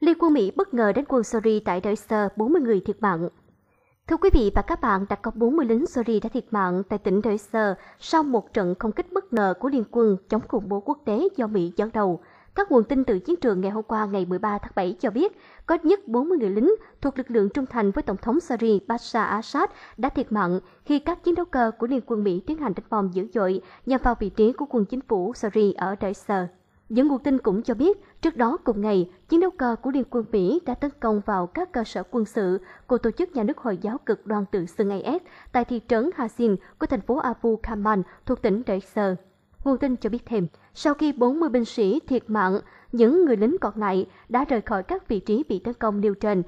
Liên quân Mỹ bất ngờ đánh quân Syria tại Deiser, 40 người thiệt mạng. Thưa quý vị và các bạn, đã có 40 lính Syria đã thiệt mạng tại tỉnh Deiser sau một trận không kích bất ngờ của Liên quân chống khủng bố quốc tế do Mỹ dẫn đầu. Các nguồn tin từ chiến trường ngày hôm qua ngày 13 tháng 7 cho biết có nhất 40 người lính thuộc lực lượng trung thành với Tổng thống Syria Bashar Assad đã thiệt mạng khi các chiến đấu cơ của Liên quân Mỹ tiến hành đánh bom dữ dội nhằm vào vị trí của quân chính phủ Syria ở Deiser. Dẫn nguồn tin cũng cho biết, trước đó cùng ngày, chiến đấu cơ của Liên quân Mỹ đã tấn công vào các cơ sở quân sự của tổ chức nhà nước Hồi giáo cực đoan tự xưng IS tại thị trấn Hasin của thành phố Abu Kaman thuộc tỉnh Deir Nguồn tin cho biết thêm, sau khi 40 binh sĩ thiệt mạng, những người lính còn lại đã rời khỏi các vị trí bị tấn công nêu trên